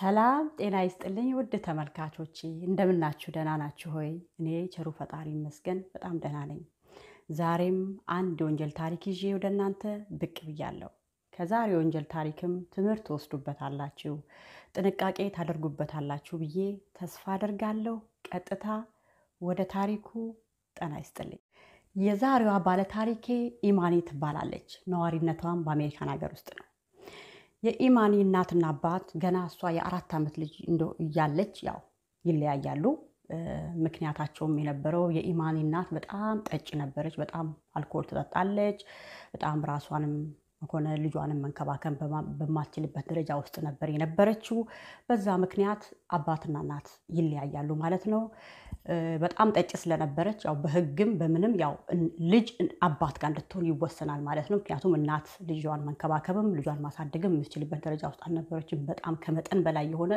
ሰላም ጤና ይስጥልኝ ውድ ተመልካቾቼ፣ እንደምናችሁ ደህና ናችሁ ሆይ? እኔ ቸሩ ፈጣሪ ይመስገን በጣም ደህና ነኝ። ዛሬም አንድ የወንጀል ታሪክ ይዤ ወደ እናንተ ብቅ ብያለሁ። ከዛሬ የወንጀል ታሪክም ትምህርት ትወስዱበታላችሁ፣ ጥንቃቄ ታደርጉበታላችሁ ብዬ ተስፋ አደርጋለሁ። ቀጥታ ወደ ታሪኩ። ጤና ይስጥልኝ። የዛሬዋ ባለታሪኬ ኢማኒ ትባላለች። ነዋሪነቷም በአሜሪካን ሀገር ውስጥ ነው። የኢማኒ እናትና አባት ገና እሷ የአራት ዓመት ልጅ እያለች ያው ይለያያሉ። ምክንያታቸውም የነበረው የኢማኒ እናት በጣም ጠጭ ነበረች። በጣም አልኮል ትጠጣለች። በጣም ራሷንም ሆነ ልጇንም መንከባከብ በማትችልበት ደረጃ ውስጥ ነበር የነበረችው። በዛ ምክንያት አባትና እናት ይለያያሉ ማለት ነው። በጣም ጠጭ ስለነበረች ያው በህግም በምንም ያው ልጅ አባት ጋር እንድትሆን ይወሰናል ማለት ነው። ምክንያቱም እናት ልጇን መንከባከብም ልጇን ማሳደግም የምትችልበት ደረጃ ውስጥ አልነበረችም። በጣም ከመጠን በላይ የሆነ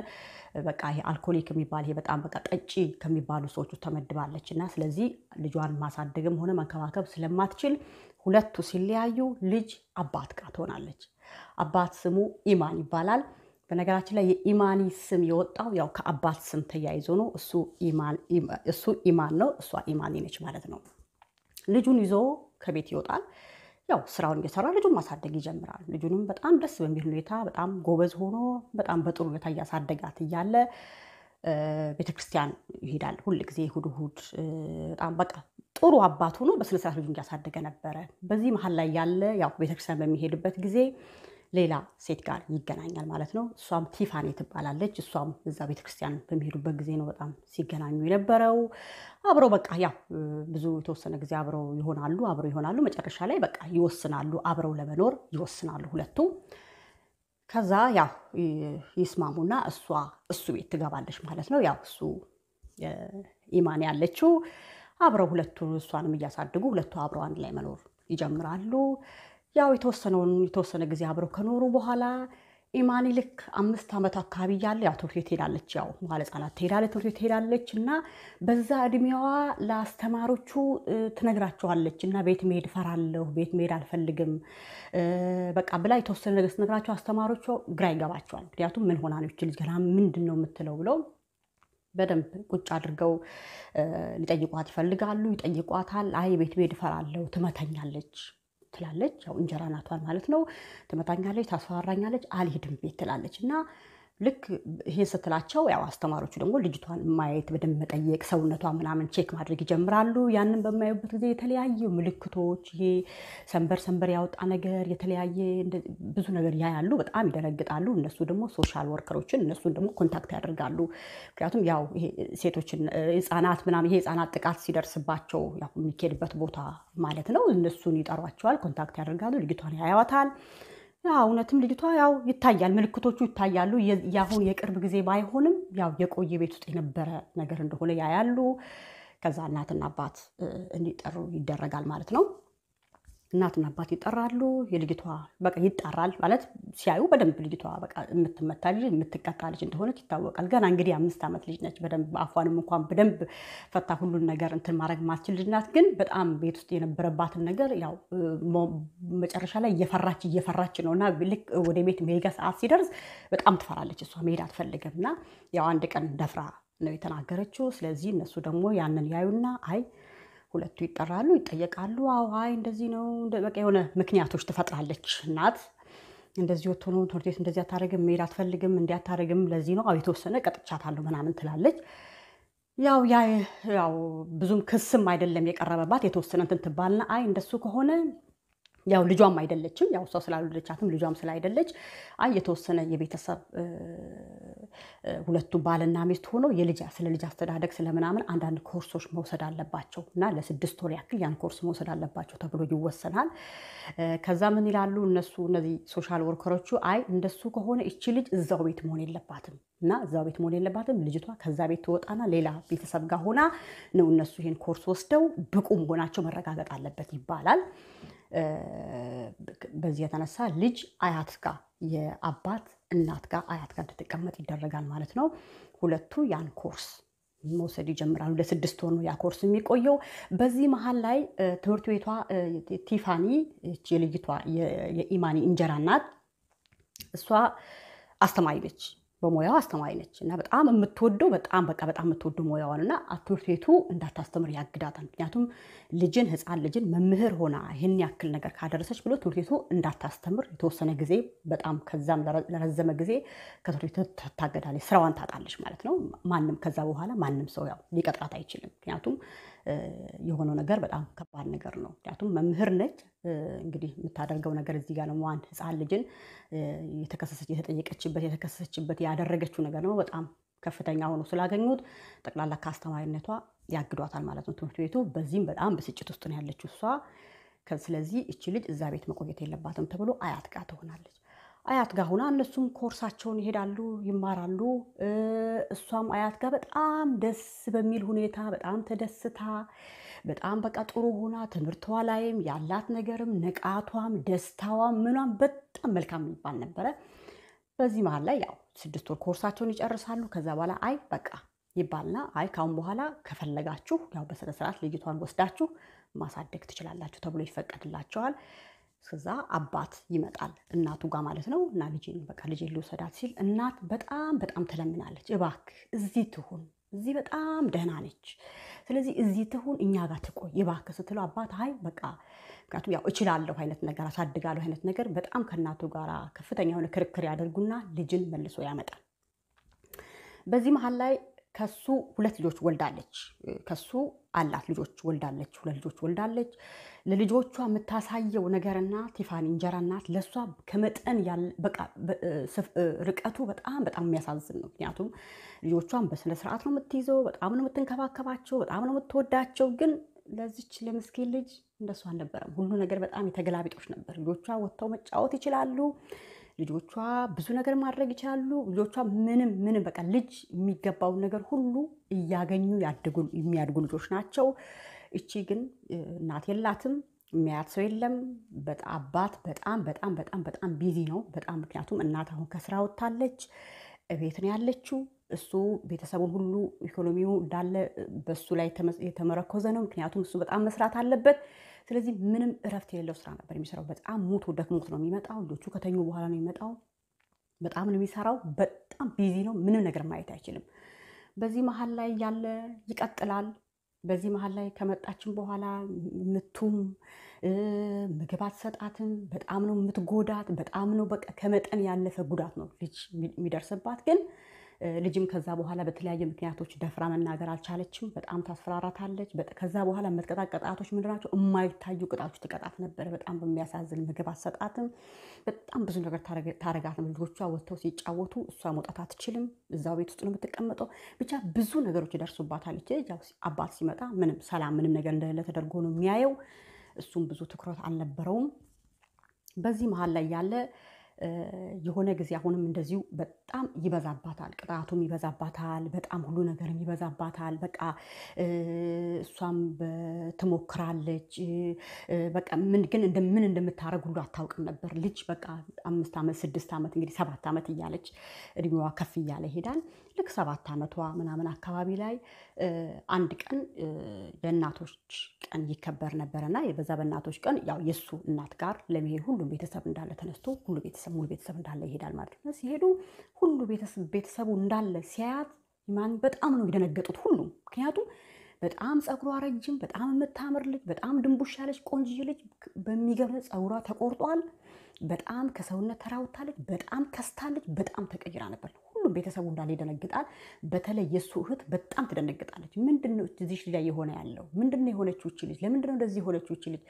በቃ ይሄ አልኮሊክ የሚባል ይሄ በጣም በቃ ጠጪ ከሚባሉ ሰዎች ተመድባለች እና ስለዚህ ልጇን ማሳደግም ሆነ መንከባከብ ስለማትችል ሁለቱ ሲለያዩ ልጅ አባት ጋር ትሆናለች። አባት ስሙ ኢማን ይባላል። በነገራችን ላይ የኢማኒ ስም የወጣው ያው ከአባት ስም ተያይዞ ነው። እሱ ኢማን ነው፣ እሷ ኢማኒ ነች ማለት ነው። ልጁን ይዞ ከቤት ይወጣል። ያው ስራውን እየሰራ ልጁን ማሳደግ ይጀምራል። ልጁንም በጣም ደስ በሚል ሁኔታ በጣም ጎበዝ ሆኖ በጣም በጥሩ ሁኔታ እያሳደጋት እያለ ቤተክርስቲያን ይሄዳል። ሁል ጊዜ እሑድ እሑድ በጣም በቃ ጥሩ አባት ሆኖ በስነ ስርዓት ልጁን እያሳደገ ነበረ። በዚህ መሀል ላይ ያለ ያው ቤተክርስቲያን በሚሄድበት ጊዜ ሌላ ሴት ጋር ይገናኛል ማለት ነው። እሷም ቲፋኔ ትባላለች። እሷም እዛ ቤተክርስቲያን በሚሄዱበት ጊዜ ነው በጣም ሲገናኙ የነበረው። አብረው በቃ ያው ብዙ የተወሰነ ጊዜ አብረው ይሆናሉ አብረው ይሆናሉ። መጨረሻ ላይ በቃ ይወስናሉ፣ አብረው ለመኖር ይወስናሉ ሁለቱም። ከዛ ያው ይስማሙና እሷ እሱ ቤት ትገባለች ማለት ነው። ያው እሱ ኢማን ያለችው አብረው ሁለቱ እሷንም እያሳድጉ ሁለቱ አብረው አንድ ላይ መኖር ይጀምራሉ። ያው የተወሰነውን የተወሰነ ጊዜ አብረው ከኖሩ በኋላ ኢማኒ ልክ አምስት ዓመት አካባቢ እያለ ያው ትምህርት ቤት ሄዳለች። ያው መዋለ ሕጻናት ትሄዳለች፣ ትምህርት ቤት ትሄዳለች እና በዛ እድሜዋ ለአስተማሪዎቹ ትነግራቸዋለች እና ቤት መሄድ እፈራለሁ፣ ቤት መሄድ አልፈልግም፣ በቃ ብላ የተወሰነ ነገር ስትነግራቸው አስተማሪዎቹ ግራ ይገባቸዋል። ምክንያቱም ምን ሆና ነው ይች ገና ምንድን ነው የምትለው ብለው በደንብ ቁጭ አድርገው ሊጠይቋት ይፈልጋሉ፣ ይጠይቋታል። አይ ቤት ቤድ እፈራለሁ፣ ትመታኛለች ትላለች። ያው እንጀራ ናቷን ማለት ነው። ትመታኛለች፣ ታስፈራራኛለች፣ አልሄድም ቤት ትላለች እና ልክ ይህን ስትላቸው ያው አስተማሪዎቹ ደግሞ ልጅቷን ማየት በደንብ መጠየቅ ሰውነቷ ምናምን ቼክ ማድረግ ይጀምራሉ። ያንን በማዩበት ጊዜ የተለያዩ ምልክቶች ይሄ ሰንበር ሰንበር ያወጣ ነገር የተለያየ ብዙ ነገር ያያሉ። በጣም ይደነግጣሉ። እነሱ ደግሞ ሶሻል ወርከሮችን እነሱን ደግሞ ኮንታክት ያደርጋሉ። ምክንያቱም ያው ሴቶችን ህጻናት ምናምን ይሄ ህጻናት ጥቃት ሲደርስባቸው የሚኬድበት ቦታ ማለት ነው። እነሱን ይጠሯቸዋል፣ ኮንታክት ያደርጋሉ። ልጅቷን ያያዋታል። እውነትም ልጅቷ ያው ይታያል፣ ምልክቶቹ ይታያሉ። የአሁን የቅርብ ጊዜ ባይሆንም ያው የቆየ ቤት ውስጥ የነበረ ነገር እንደሆነ ያያሉ። ከዛ እናትና አባት እንዲጠሩ ይደረጋል ማለት ነው። እናትና አባት ይጠራሉ። የልጅቷ በቃ ይጣራል ማለት ሲያዩ በደንብ ልጅቷ በቃ የምትመታ ልጅ የምትቀጣ ልጅ እንደሆነች ይታወቃል። ገና እንግዲህ አምስት ዓመት ልጅ ነች። በደንብ አፏንም እንኳን በደንብ ፈታ ሁሉን ነገር እንትን ማድረግ ማትችል ልጅ ናት። ግን በጣም ቤት ውስጥ የነበረባትን ነገር ያው መጨረሻ ላይ እየፈራች እየፈራች ነው እና ልክ ወደ ቤት መሄጃ ሰዓት ሲደርስ በጣም ትፈራለች። እሷ መሄድ አትፈልግም እና ያው አንድ ቀን ደፍራ ነው የተናገረችው። ስለዚህ እነሱ ደግሞ ያንን ያዩና አይ ሁለቱ ይጠራሉ፣ ይጠየቃሉ። አዋይ እንደዚህ ነው። በቃ የሆነ ምክንያቶች ትፈጥራለች እናት። እንደዚህ ወጥቶ ነው ትምህርት ቤት እንደዚህ አታደርግም፣ መሄድ አትፈልግም፣ እንዲህ አታደርግም፣ ለዚህ ነው። አዎ የተወሰነ ቀጥቻታለሁ ምናምን ትላለች። ያው ያው ብዙም ክስም አይደለም የቀረበባት የተወሰነ እንትን ትባልና አይ እንደሱ ከሆነ ያው ልጇም አይደለችም ያው እሷ ስላልወለደቻትም ልጇም ስላይደለች አይ የተወሰነ የቤተሰብ ሁለቱ ባልና ሚስት ሆነው የልጅ ስለ ልጅ አስተዳደግ ስለምናምን አንዳንድ ኮርሶች መውሰድ አለባቸው እና ለስድስት ወር ያክል ያን ኮርስ መውሰድ አለባቸው ተብሎ ይወሰናል። ከዛ ምን ይላሉ እነሱ እነዚህ ሶሻል ወርከሮቹ፣ አይ እንደሱ ከሆነ እቺ ልጅ እዛው ቤት መሆን የለባትም እና እዛው ቤት መሆን የለባትም ልጅቷ ከዛ ቤት ትወጣና ሌላ ቤተሰብ ጋር ሆና ነው እነሱ ይሄን ኮርስ ወስደው ብቁ መሆናቸው መረጋገጥ አለበት ይባላል። በዚህ የተነሳ ልጅ አያት ጋ የአባት እናት ጋር አያት ጋር እንድትቀመጥ ይደረጋል ማለት ነው። ሁለቱ ያን ኮርስ መውሰድ ይጀምራሉ። ለስድስት ወር ነው ያ ኮርስ የሚቆየው። በዚህ መሀል ላይ ትምህርት ቤቷ ቲፋኒ የልጅቷ የኢማኒ እንጀራ እናት እሷ አስተማሪ ነች። በሙያዋ አስተማሪ ነች እና በጣም የምትወደው በጣም በቃ በጣም የምትወደው ነው እና ትምህርት ቤቱ እንዳታስተምር ያግዳታል። ምክንያቱም ልጅን ህፃን ልጅን መምህር ሆና ይህን ያክል ነገር ካደረሰች ብሎ ትምህርት ቤቱ እንዳታስተምር የተወሰነ ጊዜ በጣም ከዛም ለረዘመ ጊዜ ከትምህርት ቤቱ ትታገዳለች። ስራዋን ታጣለች ማለት ነው። ማንም ከዛ በኋላ ማንም ሰው ያው ሊቀጥራት አይችልም። ምክንያቱም የሆነው ነገር በጣም ከባድ ነገር ነው። ምክንያቱም መምህር ነች እንግዲህ የምታደርገው ነገር እዚህ ጋር ለመዋን ህፃን ልጅን የተከሰሰች የተጠየቀችበት የተከሰሰችበት ያደረገችው ነገር ነው በጣም ከፍተኛ ሆኖ ስላገኙት ጠቅላላ ከአስተማሪነቷ ያግዷታል ማለት ነው ትምህርት ቤቱ። በዚህም በጣም ብስጭት ውስጥ ነው ያለችው እሷ። ስለዚህ እቺ ልጅ እዛ ቤት መቆየት የለባትም ተብሎ አያት ጋር ትሆናለች። አያት ጋር ሆና እነሱም ኮርሳቸውን ይሄዳሉ፣ ይማራሉ። እሷም አያት ጋር በጣም ደስ በሚል ሁኔታ በጣም ተደስታ በጣም በቃ ጥሩ ሆና ትምህርቷ ላይም ያላት ነገርም ንቃቷም ደስታዋም ምኗም በጣም መልካም የሚባል ነበረ። በዚህ መሀል ላይ ያው ስድስት ወር ኮርሳቸውን ይጨርሳሉ። ከዛ በኋላ አይ በቃ ይባልና አይ ካሁን በኋላ ከፈለጋችሁ ያው በስነስርዓት ልጅቷን ወስዳችሁ ማሳደግ ትችላላችሁ ተብሎ ይፈቀድላቸዋል። ከዛ አባት ይመጣል እናቱ ጋር ማለት ነው። እና ልጄን በቃ ልጄን ልውሰዳት ሲል እናት በጣም በጣም ትለምናለች፣ እባክህ እዚህ ትሁን፣ እዚህ በጣም ደህና ነች፣ ስለዚህ እዚህ ትሁን፣ እኛ ጋር ትቆይ እባክህ ስትለው አባት አይ በቃ ምክንያቱም ያው እችላለሁ አይነት ነገር አሳድጋለሁ አይነት ነገር በጣም ከእናቱ ጋር ከፍተኛ የሆነ ክርክር ያደርጉና ልጅን መልሶ ያመጣል። በዚህ መሀል ላይ ከሱ ሁለት ልጆች ወልዳለች። ከሱ አላት ልጆች ወልዳለች። ሁለት ልጆች ወልዳለች። ለልጆቿ የምታሳየው ነገርና ቲፋኒ እንጀራ እናት ለእሷ ከመጠን በቃ ርቀቱ በጣም በጣም የሚያሳዝን ነው። ምክንያቱም ልጆቿን በስነ ስርዓት ነው የምትይዘው፣ በጣም ነው የምትንከባከባቸው፣ በጣም ነው የምትወዳቸው። ግን ለዚች ለምስኪን ልጅ እንደሱ አልነበረም። ሁሉ ነገር በጣም የተገላቢጦች ነበር። ልጆቿ ወጥተው መጫወት ይችላሉ ልጆቿ ብዙ ነገር ማድረግ ይችላሉ። ልጆቿ ምንም ምንም በቃ ልጅ የሚገባውን ነገር ሁሉ እያገኙ የሚያድጉ ልጆች ናቸው። እቺ ግን እናት የላትም፣ የሚያያት ሰው የለም። አባት በጣም በጣም በጣም በጣም ቢዚ ነው። በጣም ምክንያቱም እናት አሁን ከስራ ወጥታለች፣ እቤት ነው ያለችው። እሱ ቤተሰቡን ሁሉ ኢኮኖሚው እንዳለ በሱ ላይ የተመረኮዘ ነው። ምክንያቱም እሱ በጣም መስራት አለበት። ስለዚህ ምንም እረፍት የሌለው ስራ ነበር የሚሰራው። በጣም ሞቶ ደክሞት ነው የሚመጣው። ልጆቹ ከተኙ በኋላ ነው የሚመጣው። በጣም ነው የሚሰራው። በጣም ቢዚ ነው። ምንም ነገር ማየት አይችልም። በዚህ መሀል ላይ ያለ ይቀጥላል። በዚህ መሀል ላይ ከመጣችን በኋላ ምቱም ምግብ አትሰጣትም። በጣም ነው የምትጎዳት። በጣም ነው በቃ ከመጠን ያለፈ ጉዳት ነው ልጅ የሚደርስባት ግን ልጅም ከዛ በኋላ በተለያየ ምክንያቶች ደፍራ መናገር አልቻለችም። በጣም ታስፈራራታለች። ከዛ በኋላ የምትቀጣት ቅጣቶች ምንድናቸው? የማይታዩ ቅጣቶች ትቀጣት ነበረ። በጣም በሚያሳዝን ምግብ አሰጣትም። በጣም ብዙ ነገር ታረጋትም። ልጆቿ ወጥተው ሲጫወቱ እሷ መውጣት አትችልም። እዛው ቤት ውስጥ ነው የምትቀመጠው። ብቻ ብዙ ነገሮች ደርሶባታለች። አባት ሲመጣ ምንም ሰላም፣ ምንም ነገር እንደሌለ ተደርጎ ነው የሚያየው። እሱም ብዙ ትኩረት አልነበረውም። በዚህ መሀል ላይ ያለ የሆነ ጊዜ አሁንም እንደዚሁ በጣም ይበዛባታል፣ ቅጣቱም ይበዛባታል፣ በጣም ሁሉ ነገርም ይበዛባታል። በቃ እሷም ትሞክራለች። በቃ ምን ግን ምን እንደምታደርግ ሁሉ አታውቅም ነበር። ልጅ በቃ አምስት ዓመት ስድስት ዓመት እንግዲህ ሰባት ዓመት እያለች እድሜዋ ከፍ እያለ ይሄዳል። ልክ ሰባት ዓመቷ ምናምን አካባቢ ላይ አንድ ቀን የእናቶች ቀን ይከበር ነበረና በዛ በእናቶች ቀን ያው የእሱ እናት ጋር ለመሄድ ሁሉም ቤተሰብ እንዳለ ተነስቶ ሁሉ ቤተሰብ ሙሉ ቤተሰብ እንዳለ ይሄዳል ማለት ነው። ሲሄዱ ሁሉ ቤተሰቡ እንዳለ ሲያያት ማን በጣም ነው የደነገጡት ሁሉም ምክንያቱም በጣም ፀጉሯ ረጅም፣ በጣም የምታምር ልጅ፣ በጣም ድንቡሽ ያለች ቆንጅዬ ልጅ በሚገርም ፀጉሯ ተቆርጧል። በጣም ከሰውነት ተራውታለች። በጣም ከስታለች። በጣም ተቀይራ ነበር። ሁሉም ቤተሰቡ እንዳለ ይደነግጣል። በተለይ የእሱ እህት በጣም ትደነግጣለች። ምንድነው እዚሽ ላይ የሆነ ያለው ምንድነው? የሆነች ውች ልጅ ለምንድነው እንደዚህ የሆነች ውች ልጅ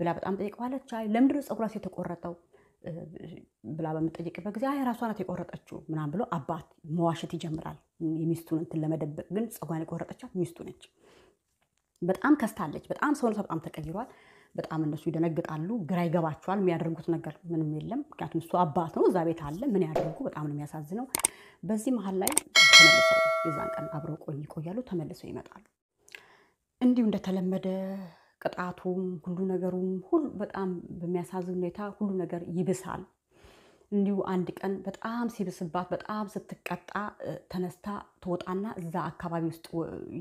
ብላ በጣም ጠይቀዋለች። አይ ለምንድነው ጸጉራስ የተቆረጠው ብላ በምጠይቅበት ጊዜ አይ ራሷ ናት የቆረጠችው ምናም ብሎ አባት መዋሸት ይጀምራል። የሚስቱን እንትን ለመደበቅ ግን ጸጉሯን የቆረጠቻት ሚስቱ ነች። በጣም ከስታለች። በጣም ሰውነቷ በጣም ተቀይሯል። በጣም እነሱ ይደነግጣሉ፣ ግራ ይገባቸዋል። የሚያደርጉት ነገር ምንም የለም። ምክንያቱም እሱ አባት ነው፣ እዛ ቤት አለ። ምን ያደርጉ? በጣም ነው የሚያሳዝነው። በዚህ መሀል ላይ ተመልሰው የዛን ቀን አብረው ቆይ ይቆያሉ፣ ተመልሰው ይመጣሉ። እንዲሁ እንደተለመደ ቅጣቱም ሁሉ ነገሩም ሁሉ በጣም በሚያሳዝን ሁኔታ ሁሉ ነገር ይብሳል። እንዲሁ አንድ ቀን በጣም ሲብስባት በጣም ስትቀጣ ተነስታ ትወጣና እዛ አካባቢ ውስጥ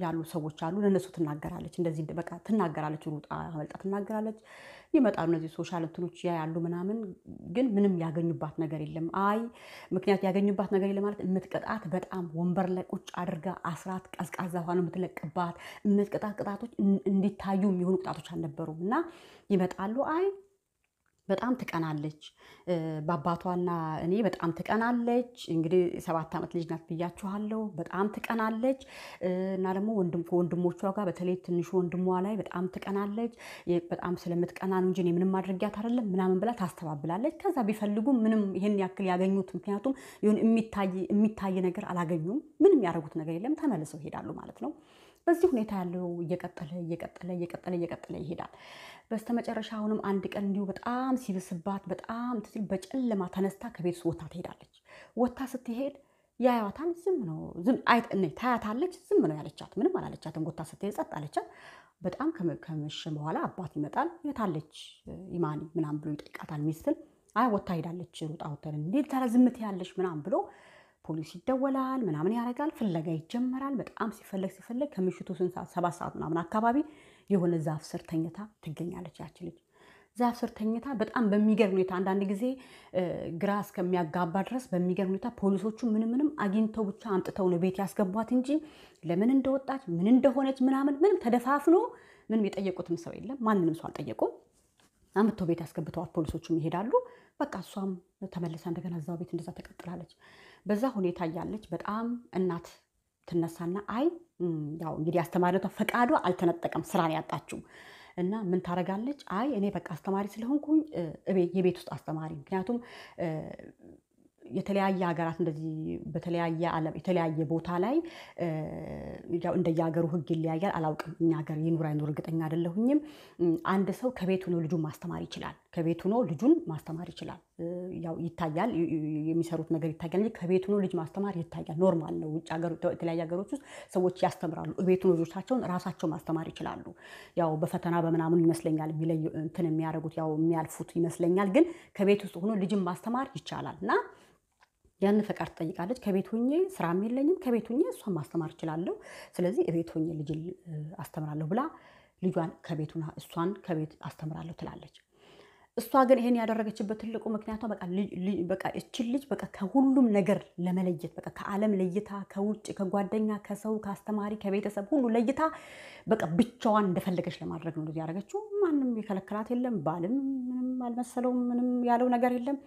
ያሉ ሰዎች አሉ፣ ለነሱ ትናገራለች። እንደዚህ በቃ ትናገራለች፣ ሩጣ አመልጣ ትናገራለች። ይመጣሉ እነዚህ ሶሻል እንትኖች ያያሉ ምናምን፣ ግን ምንም ያገኙባት ነገር የለም። አይ ምክንያት ያገኙባት ነገር የለም ማለት የምትቀጣት በጣም ወንበር ላይ ቁጭ አድርጋ አስራት ቀዝቃዛ ሆነ የምትለቅባት። የምትቀጣት ቅጣቶች እንዲታዩ የሚሆኑ ቅጣቶች አልነበሩም እና ይመጣሉ አይ በጣም ትቀናለች። በአባቷና እኔ በጣም ትቀናለች። እንግዲህ ሰባት ዓመት ልጅ ናት ብያችኋለሁ። በጣም ትቀናለች እና ደግሞ ከወንድሞቿ ጋር በተለይ ትንሹ ወንድሟ ላይ በጣም ትቀናለች። በጣም ስለምትቀና ነው እንጂ እኔ ምንም አድርጊያት አይደለም ምናምን ብላ ታስተባብላለች። ከዛ ቢፈልጉ ምንም ይህን ያክል ያገኙት ምክንያቱም የሚታይ ነገር አላገኙም። ምንም ያደረጉት ነገር የለም። ተመልሰው ይሄዳሉ ማለት ነው። በዚህ ሁኔታ ያለው እየቀጠለ እየቀጠለ እየቀጠለ እየቀጠለ ይሄዳል። በስተመጨረሻ አሁንም አንድ ቀን እንዲሁ በጣም ሲብስባት በጣም ትል በጨለማ ተነስታ ከቤት ውስጥ ወታ ትሄዳለች። ወታ ስትሄድ ያያዋታን ዝም ነው ዝም አይት ታያታለች። ዝም ነው ያለቻት፣ ምንም አላለቻትም። ወታ ስትሄድ ጸጥ አለቻት። በጣም ከመሸ በኋላ አባት ይመጣል። የታለች ኢማኒ ምናምን ብሎ ይጠይቃታል ሚስትን አይ ወታ ሄዳለች ሩጣ ወተን እንዴት ታዲያ ዝም ትያለሽ ምናምን ብሎ ፖሊስ ይደወላል፣ ምናምን ያደርጋል፣ ፍለጋ ይጀመራል። በጣም ሲፈለግ ሲፈለግ ከምሽቱ ስንት ሰዓት ሰባት ሰዓት ምናምን አካባቢ የሆነ ዛፍ ስር ተኝታ ትገኛለች ያች ልጅ ዛፍ ስር ተኝታ በጣም በሚገርም ሁኔታ አንዳንድ ጊዜ ግራ እስከሚያጋባ ድረስ በሚገርም ሁኔታ ፖሊሶቹ ምንም ምንም አግኝተው ብቻ አምጥተው ነው ቤት ያስገቧት እንጂ ለምን እንደወጣች ምን እንደሆነች ምናምን ምንም ተደፋፍኖ ምንም የጠየቁትም ሰው የለም። ማንንም ሰው አልጠየቁም። አምጥተው ቤት ያስገብተዋል። ፖሊሶቹም ይሄዳሉ። በቃ እሷም ተመልሳ እንደገና እዛው ቤት እንደዛ ተቀጥላለች። በዛ ሁኔታ እያለች በጣም እናት ትነሳና አይ ያው እንግዲህ አስተማሪነቷ ፈቃዷ አልተነጠቀም፣ ስራ ነው ያጣችው እና ምን ታደርጋለች? አይ እኔ በቃ አስተማሪ ስለሆንኩኝ የቤት ውስጥ አስተማሪ ምክንያቱም የተለያየ ሀገራት እንደዚህ በተለያየ ዓለም የተለያየ ቦታ ላይ እንደየሀገሩ ሕግ ይለያያል። አላውቅም እኛ ሀገር ይኑር አይኑር እርግጠኛ አይደለሁኝም። አንድ ሰው ከቤት ሆኖ ልጁን ማስተማር ይችላል። ከቤት ሆኖ ልጁን ማስተማር ይችላል። ያው ይታያል፣ የሚሰሩት ነገር ይታያል እንጂ ከቤት ሆኖ ልጅ ማስተማር ይታያል። ኖርማል ነው። ውጭ ሀገር፣ የተለያየ ሀገሮች ውስጥ ሰዎች ያስተምራሉ። ቤት ሆኖ ልጆቻቸውን ራሳቸው ማስተማር ይችላሉ። ያው በፈተና በምናምን ይመስለኛል የሚለዩ እንትን የሚያደርጉት ያው የሚያልፉት ይመስለኛል። ግን ከቤት ውስጥ ሆኖ ልጅን ማስተማር ይቻላል እና ያን ፈቃድ ትጠይቃለች። ከቤት ሆኜ ስራም የለኝም፣ ከቤት ሆኜ እሷን ማስተማር እችላለሁ፣ ስለዚህ ቤት ሆኜ ልጅ አስተምራለሁ ብላ ልጇን ከቤቱ እሷን ከቤት አስተምራለሁ ትላለች። እሷ ግን ይሄን ያደረገችበት ትልቁ ምክንያቷ በቃ እችን ልጅ በቃ ከሁሉም ነገር ለመለየት በቃ ከዓለም ለይታ ከውጭ ከጓደኛ ከሰው ከአስተማሪ ከቤተሰብ ሁሉ ለይታ በቃ ብቻዋን እንደፈለገች ለማድረግ ነው ያደረገችው። ማንም የከለከላት የለም። ባልም ምንም አልመሰለውም። ምንም ያለው ነገር የለም።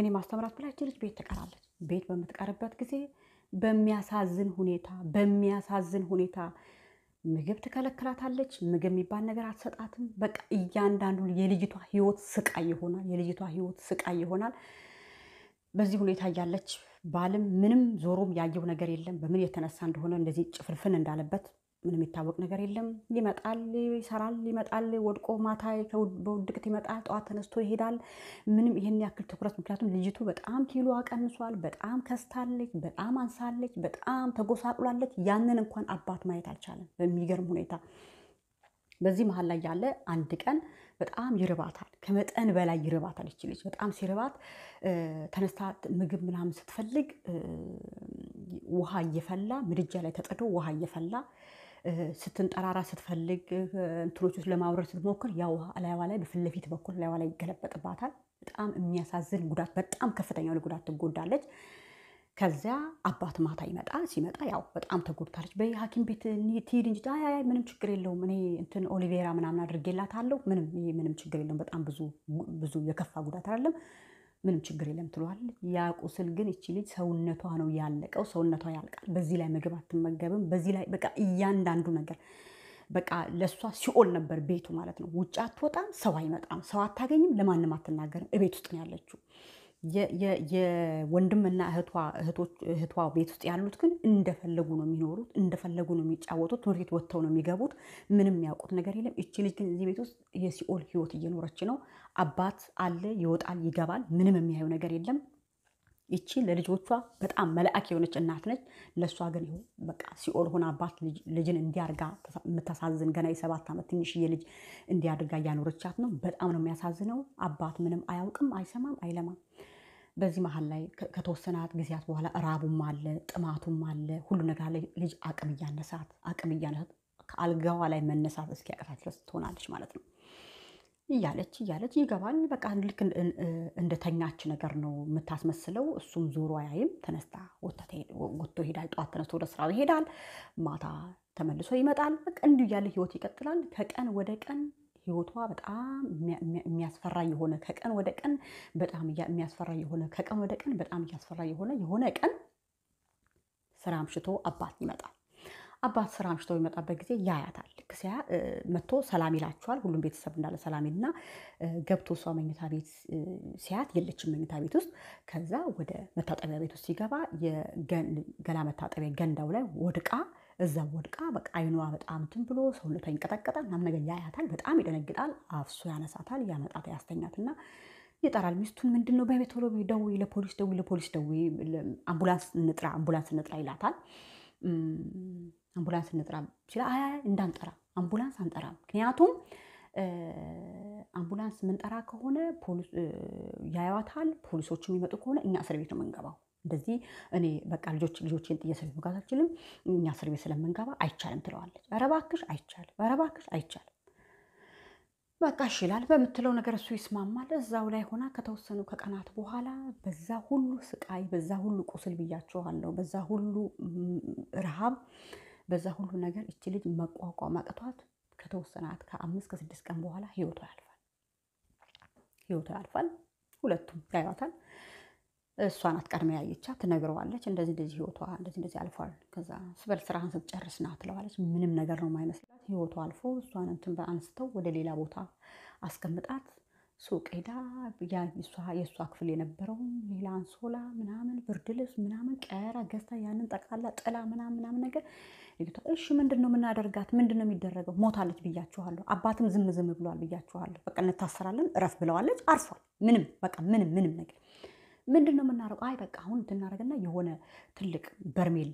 እኔ ማስተምራት ብላ ልጅ ቤት ትቀራለች። ቤት በምትቀርበት ጊዜ በሚያሳዝን ሁኔታ በሚያሳዝን ሁኔታ ምግብ ትከለክላታለች። ምግብ የሚባል ነገር አትሰጣትም። በቃ እያንዳንዱ የልጅቷ ህይወት ስቃይ ይሆናል። የልጅቷ ህይወት ስቃይ ይሆናል። በዚህ ሁኔታ እያለች ባልም ምንም ዞሮም ያየው ነገር የለም። በምን የተነሳ እንደሆነ እንደዚህ ጭፍልፍን እንዳለበት ምንም የሚታወቅ ነገር የለም። ይመጣል፣ ይሰራል፣ ይመጣል፣ ወድቆ ማታ በውድቅት ይመጣል፣ ጠዋት ተነስቶ ይሄዳል። ምንም ይህን ያክል ትኩረት ምክንያቱም ልጅቱ በጣም ኪሎ አቀንሷል፣ በጣም ከስታለች፣ በጣም አንሳለች፣ በጣም ተጎሳቁላለች። ያንን እንኳን አባት ማየት አልቻለም በሚገርም ሁኔታ። በዚህ መሀል ላይ ያለ አንድ ቀን በጣም ይርባታል፣ ከመጠን በላይ ይርባታል። ይችልች በጣም ሲርባት ተነስታ ምግብ ምናምን ስትፈልግ ውሃ እየፈላ ምድጃ ላይ ተጥዶ ውሃ እየፈላ ስትንጠራራ ስትፈልግ እንትኖች ውስጥ ለማውረድ ስትሞክር ያው ላይዋ ላይ በፊት ለፊት በኩል ላይዋ ላይ ይገለበጥባታል። በጣም የሚያሳዝን ጉዳት፣ በጣም ከፍተኛው ጉዳት ትጎዳለች። ከዚያ አባት ማታ ይመጣል። ሲመጣ ያው በጣም ተጎድታለች። በሐኪም ቤት ትሄድ እንጂ አይ ምንም ችግር የለውም እኔ እንትን ኦሊቬራ ምናምን አድርጌላታለሁ ምንም ምንም ችግር የለውም። በጣም ብዙ ብዙ የከፋ ጉዳት አይደለም። ምንም ችግር የለም ትሏል። ያ ቁስል ግን እቺ ልጅ ሰውነቷ ነው ያለቀው። ሰውነቷ ያልቃል። በዚህ ላይ ምግብ አትመገብም። በዚህ ላይ በቃ እያንዳንዱ ነገር በቃ ለእሷ ሲኦል ነበር ቤቱ ማለት ነው። ውጭ አትወጣም፣ ሰው አይመጣም፣ ሰው አታገኝም፣ ለማንም አትናገርም። እቤት ውስጥ ነው ያለችው። የወንድምና እህቷ ቤት ውስጥ ያሉት ግን እንደፈለጉ ነው የሚኖሩት፣ እንደፈለጉ ነው የሚጫወቱት፣ ትምህርት ቤት ወጥተው ነው የሚገቡት። ምንም ያውቁት ነገር የለም። እቺ ልጅ ግን እዚህ ቤት ውስጥ የሲኦል ህይወት እየኖረች ነው። አባት አለ፣ ይወጣል፣ ይገባል፣ ምንም የሚያየው ነገር የለም። ይቺ ለልጆቿ በጣም መልአክ የሆነች እናት ነች። ለእሷ ግን በቃ ሲኦል ሆነ አባት ልጅን እንዲያርጋ የምታሳዝን ገና የሰባት ዓመት ትንሽዬ ልጅ እንዲያድርጋ እያኖረቻት ነው። በጣም ነው የሚያሳዝነው። አባት ምንም አያውቅም፣ አይሰማም፣ አይለማም። በዚህ መሀል ላይ ከተወሰናት ጊዜያት በኋላ እራቡም አለ፣ ጥማቱም አለ፣ ሁሉ ነገር ላይ ልጅ አቅም እያነሳት አቅም እያነሳት ከአልጋዋ ላይ መነሳት ያቅታት ድረስ ትሆናለች ማለት ነው። እያለች እያለች ይገባል። በቃ ልክ እንደተኛች ነገር ነው የምታስመስለው። እሱም ዞሮ አያይም። ተነስታ ወጥቶ ይሄዳል። ጠዋት ተነስቶ ወደ ስራው ይሄዳል። ማታ ተመልሶ ይመጣል። በቃ እንዲሁ እያለ ህይወት ይቀጥላል ከቀን ወደ ቀን ህይወቷ በጣም የሚያስፈራ የሆነ ከቀን ወደ ቀን በጣም የሚያስፈራ የሆነ ከቀን ወደ ቀን በጣም እያስፈራ የሆነ የሆነ ቀን ስራ አምሽቶ አባት ይመጣል። አባት ስራ አምሽቶ የሚመጣበት ጊዜ ያያታል። ልክ ሲያ መጥቶ ሰላም ይላችኋል። ሁሉም ቤተሰብ እንዳለ ሰላም ይልና ገብቶ እሷ መኝታ ቤት ሲያት የለችም መኝታ ቤት ውስጥ። ከዛ ወደ መታጠቢያ ቤት ውስጥ ሲገባ የገላ መታጠቢያ ገንዳው ላይ ወድቃ እዛ ወድቃ በቃ አይኗ በጣም እንትን ብሎ ሰውነቷ ይንቀጠቀጣል ምናምን ነገር ያያታል። በጣም ይደነግጣል። አፍሶ ያነሳታል፣ ያመጣት ያስተኛትና ይጠራል ሚስቱን። ምንድን ነው በቤት ቶሎ ደውዪ፣ ለፖሊስ ደውዪ፣ ለፖሊስ ደውዪ፣ አምቡላንስ እንጥራ፣ አምቡላንስ እንጥራ ይላታል። አምቡላንስ እንጥራ ሲላ አያ እንዳንጠራ አምቡላንስ አንጠራ፣ ምክንያቱም አምቡላንስ ምንጠራ ከሆነ ያዩዋታል። ፖሊሶቹ የሚመጡ ከሆነ እኛ እስር ቤት ነው የምንገባው እንደዚህ እኔ በቃ ልጆች ልጆችን ጥዬ እስር ቤት መግባት አልችልም፣ እኛ እስር ቤት ስለምንገባ አይቻልም ትለዋለች። ኧረ እባክሽ አይቻልም፣ ኧረ እባክሽ አይቻልም። በቃ እሺ ይላል። በምትለው ነገር እሱ ይስማማል። እዛው ላይ ሆና ከተወሰኑ ከቀናት በኋላ በዛ ሁሉ ስቃይ፣ በዛ ሁሉ ቁስል ብያቸዋለሁ፣ በዛ ሁሉ ረሃብ፣ በዛ ሁሉ ነገር እቺ ልጅ መቋቋም አቅቷት ከተወሰናት ከአምስት ከስድስት ቀን በኋላ ህይወቷ ያልፋል። ህይወቷ ያልፋል። ሁለቱም ያዩታል። እሷ ናት ቀድማ ያየቻት። ትነግረዋለች፣ እንደዚህ እንደዚህ ህይወቷ እንደዚህ እንደዚህ አልፏል። ከዛ ስበል ስራህን ስትጨርስ ና ትለዋለች። ምንም ነገር ነው የማይመስላት። ህይወቷ አልፎ እሷን እንትን አንስተው ወደ ሌላ ቦታ አስቀምጣት፣ ሱቅ ሄዳ የእሷ ክፍል የነበረውን ሌላ አንሶላ ምናምን፣ ብርድ ልብስ ምናምን ቀያራ ገዝታ ያንን ጠቃላ ጥላ ምናምን ምናምን ነገር ልጅቷ እሺ፣ ምንድን ነው የምናደርጋት? ምንድን ነው የሚደረገው? ሞታለች ብያችኋለሁ። አባትም ዝም ዝም ብሏል ብያችኋለሁ። በቃ እንታሰራለን እረፍ ብለዋለች። አርፏል። ምንም በቃ ምንም ምንም ነገር ምንድን ነው የምናደርገው? አይ በቃ አሁን ትናደርግና የሆነ ትልቅ በርሜል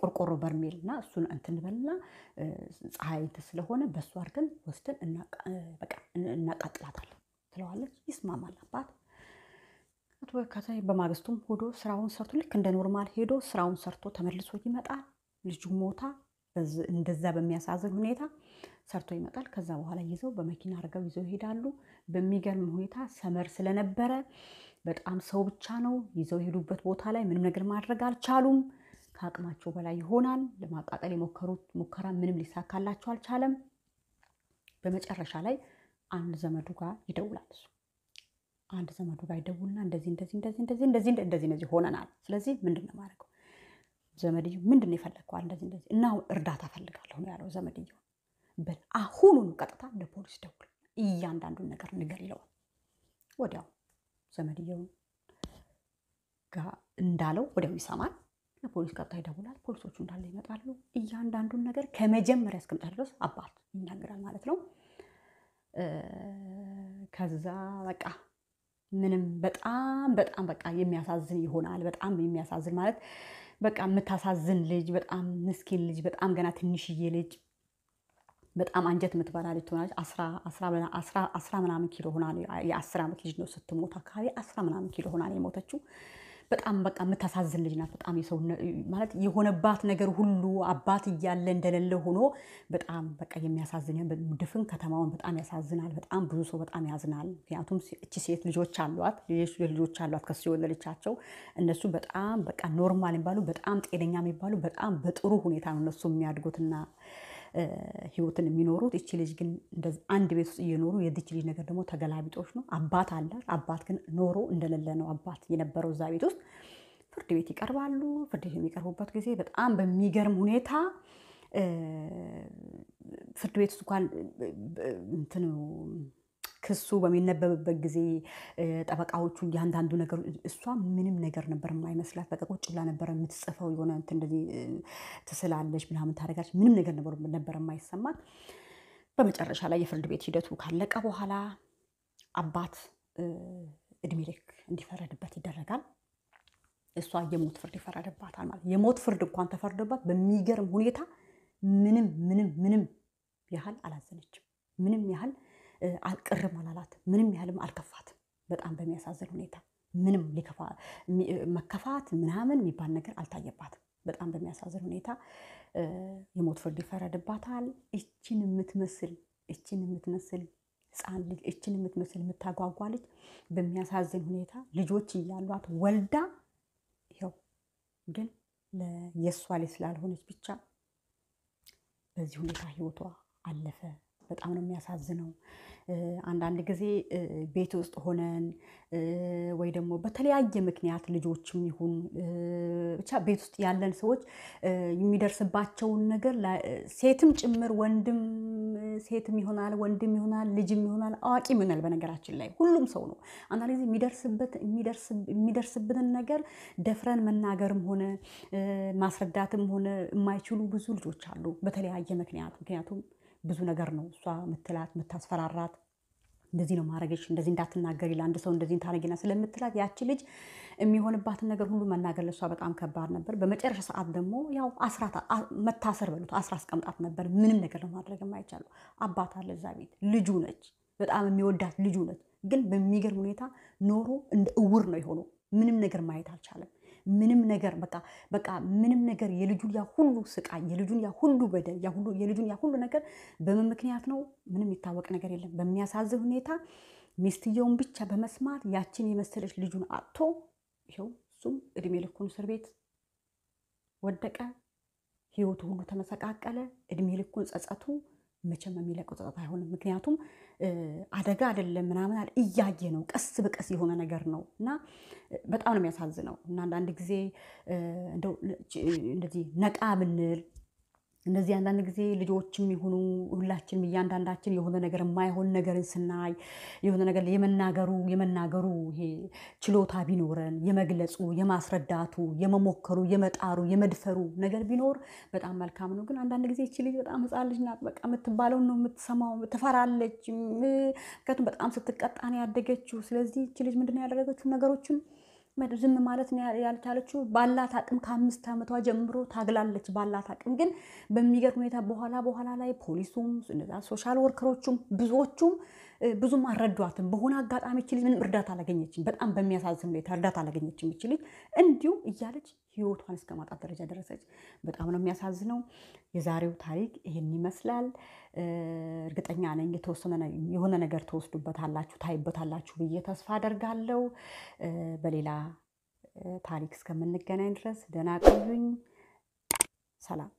ቆርቆሮ በርሜል እና እሱን እንትንበልና ፀሐይ ስለሆነ በሱ አድርገን ወስደን እናቃጥላታለን ትለዋለች። ይስማማል አባት በማግስቱም ሆዶ ስራውን ሰርቶ ልክ እንደ ኖርማል ሄዶ ስራውን ሰርቶ ተመልሶ ይመጣል። ልጁ ሞታ እንደዛ በሚያሳዝን ሁኔታ ሰርቶ ይመጣል። ከዛ በኋላ ይዘው በመኪና አድርገው ይዘው ይሄዳሉ። በሚገርም ሁኔታ ሰመር ስለነበረ በጣም ሰው ብቻ ነው። ይዘው የሄዱበት ቦታ ላይ ምንም ነገር ማድረግ አልቻሉም። ከአቅማቸው በላይ ይሆናል። ለማቃጠል የሞከሩት ሙከራ ምንም ሊሳካላቸው አልቻለም። በመጨረሻ ላይ አንድ ዘመዱ ጋር ይደውላል። እሱ አንድ ዘመዱ ጋር ይደውልና እንደዚህ እንደዚህ እንደዚህ እንደዚህ እንደዚህ እንደዚህ እንደዚህ ሆነናል። ስለዚህ ምንድን ነው ማድረገው? ዘመድዩ ምንድን ነው የፈለግከው? እንደዚህ እንደዚህ እና እርዳታ ፈልጋለሁ ነው ያለው ዘመድየው በል አሁኑኑ ቀጥታ ለፖሊስ ደውል፣ እያንዳንዱን ነገር ንገር ይለዋል። ወዲያው ዘመድየውን ጋር እንዳለው ወዲያው ይሰማል። ለፖሊስ ቀጥታ ይደውላል። ፖሊሶቹ እንዳለ ይመጣሉ። እያንዳንዱን ነገር ከመጀመሪያ እስከ ድረስ አባት ይናገራል ማለት ነው። ከዛ በቃ ምንም በጣም በጣም በቃ የሚያሳዝን ይሆናል። በጣም የሚያሳዝን ማለት በቃ የምታሳዝን ልጅ፣ በጣም ምስኪን ልጅ፣ በጣም ገና ትንሽዬ ልጅ በጣም አንጀት የምትበላ ልጅ ትሆናለች። አስራ ምናምን ኪሎ ሆና የአስር ዓመት ልጅ ነው ስትሞት አካባቢ አስራ ምናምን ኪሎ ሆና የሞተችው። በጣም በቃ የምታሳዝን ልጅ ናት። በጣም የሰው ማለት የሆነባት ነገር ሁሉ አባት እያለ እንደሌለ ሆኖ በጣም በቃ የሚያሳዝን ድፍን ከተማውን በጣም ያሳዝናል። በጣም ብዙ ሰው በጣም ያዝናል። ምክንያቱም እቺ ሴት ልጆች አሏት፣ ልጆች አሏት ከሱ የወለደቻቸው እነሱ በጣም በቃ ኖርማል የሚባሉ በጣም ጤነኛ የሚባሉ በጣም በጥሩ ሁኔታ ነው እነሱ የሚያድጉትና ህይወትን የሚኖሩት። እቺ ልጅ ግን አንድ ቤት ውስጥ እየኖሩ የዚች ልጅ ነገር ደግሞ ተገላቢጦች ነው። አባት አላት። አባት ግን ኖሮ እንደሌለ ነው አባት የነበረው እዛ ቤት ውስጥ። ፍርድ ቤት ይቀርባሉ። ፍርድ ቤት የሚቀርቡበት ጊዜ በጣም በሚገርም ሁኔታ ፍርድ ቤት ውስጥ እንኳን ክሱ በሚነበብበት ጊዜ ጠበቃዎቹ እያንዳንዱ ነገር እሷ ምንም ነገር ነበር የማይመስላት። በቃ ቁጭ ብላ የምትጽፈው። የሆነ እንደዚህ ትስላለች ምናምን ታደርጋለች። ምንም ነገር ነበር የማይሰማት። በመጨረሻ ላይ የፍርድ ቤት ሂደቱ ካለቀ በኋላ አባት እድሜ ልክ እንዲፈረድበት ይደረጋል። እሷ የሞት ፍርድ ይፈረድባታል ማለት የሞት ፍርድ እንኳን ተፈርዶባት በሚገርም ሁኔታ ምንም ምንም ምንም ያህል አላዘነችም። ምንም ያህል አልቅርም አላላትም። ምንም ያህልም አልከፋትም። በጣም በሚያሳዝን ሁኔታ ምንም መከፋት ምናምን የሚባል ነገር አልታየባትም። በጣም በሚያሳዝን ሁኔታ የሞት ፍርድ ይፈረድባታል። እችን የምትመስል እችን የምትመስል ህፃን ልጅ እችን የምትመስል የምታጓጓ ልጅ በሚያሳዝን ሁኔታ ልጆች እያሏት ወልዳ ይኸው ግን የእሷ ላይ ስላልሆነች ብቻ በዚህ ሁኔታ ህይወቷ አለፈ። በጣም ነው የሚያሳዝነው። አንዳንድ ጊዜ ቤት ውስጥ ሆነን ወይ ደግሞ በተለያየ ምክንያት ልጆችም ይሁን ብቻ ቤት ውስጥ ያለን ሰዎች የሚደርስባቸውን ነገር ሴትም ጭምር ወንድም ሴትም ይሆናል ወንድም ይሆናል ልጅም ይሆናል አዋቂም ይሆናል። በነገራችን ላይ ሁሉም ሰው ነው። አንዳንድ ጊዜ የሚደርስበት የሚደርስብንን ነገር ደፍረን መናገርም ሆነ ማስረዳትም ሆነ የማይችሉ ብዙ ልጆች አሉ በተለያየ ምክንያት ምክንያቱም ብዙ ነገር ነው እሷ ምትላት ምታስፈራራት እንደዚህ ነው ማድረግሽ፣ እንደዚህ እንዳትናገሪ፣ ለአንድ ሰው እንደዚህ ታረጊና ስለምትላት ያቺ ልጅ የሚሆንባትን ነገር ሁሉ መናገር ለእሷ በጣም ከባድ ነበር። በመጨረሻ ሰዓት ደግሞ ያው መታሰር በሉት አስራ አስቀምጣት ነበር። ምንም ነገር ለማድረግ አይቻልም። አባት አለ እዛ ቤት፣ ልጁ ነች፣ በጣም የሚወዳት ልጁ ነች። ግን በሚገርም ሁኔታ ኖሮ እንደ እውር ነው የሆነው። ምንም ነገር ማየት አልቻለም። ምንም ነገር በቃ በቃ ምንም ነገር የልጁን ያ ሁሉ ስቃይ የልጁን ያ ሁሉ በደል የልጁን ያ ሁሉ ነገር በምን ምክንያት ነው? ምንም ይታወቅ ነገር የለም። በሚያሳዝን ሁኔታ ሚስትየውን ብቻ በመስማት ያችን የመሰለች ልጁን አጥቶ ይኸው እሱም እድሜ ልኩን እስር ቤት ወደቀ። ህይወቱ ሁሉ ተመሰቃቀለ። እድሜ ልኩን ጸጸቱ መቼም የሚለቀው ጸጥታ አይሆንም። ምክንያቱም አደጋ አይደለም ምናምን እያየ ነው፣ ቀስ በቀስ የሆነ ነገር ነው እና በጣም ነው የሚያሳዝነው እና አንዳንድ ጊዜ እንደዚህ ነቃ ብንል እንደዚህ አንዳንድ ጊዜ ልጆችም ይሁኑ ሁላችንም እያንዳንዳችን የሆነ ነገር የማይሆን ነገርን ስናይ የሆነ ነገር የመናገሩ የመናገሩ ይሄ ችሎታ ቢኖረን የመግለጹ፣ የማስረዳቱ፣ የመሞከሩ፣ የመጣሩ፣ የመድፈሩ ነገር ቢኖር በጣም መልካም ነው። ግን አንዳንድ ጊዜ ይቺ ልጅ በጣም ሕፃን ልጅ ናት። በቃ የምትባለውን ነው የምትሰማው። ትፈራለች። ምክንያቱም በጣም ስትቀጣ ነው ያደገችው። ስለዚህ ይቺ ልጅ ምንድን ነው ያደረገችው ነገሮችን ዝም ማለት ያልቻለችው ባላት አቅም ከአምስት ዓመቷ ጀምሮ ታግላለች። ባላት አቅም ግን በሚገርም ሁኔታ በኋላ በኋላ ላይ ፖሊሱም ሶሻል ወርከሮቹም ብዙዎቹም ብዙም አልረዷትም። በሆነ አጋጣሚ እች ልጅ ምንም እርዳታ አላገኘችም። በጣም በሚያሳዝን ሁኔታ እርዳታ አላገኘችም። እች ልጅ እንዲሁ እያለች ህይወቷን እስከ ማጣት ደረጃ ደረሰች። በጣም ነው የሚያሳዝነው። የዛሬው ታሪክ ይህን ይመስላል። እርግጠኛ ነኝ የተወሰነ የሆነ ነገር ተወስዱበታላችሁ፣ ታይበታላችሁ ብዬ ተስፋ አደርጋለሁ። በሌላ ታሪክ እስከምንገናኝ ድረስ ደህና ቆዩኝ። ሰላም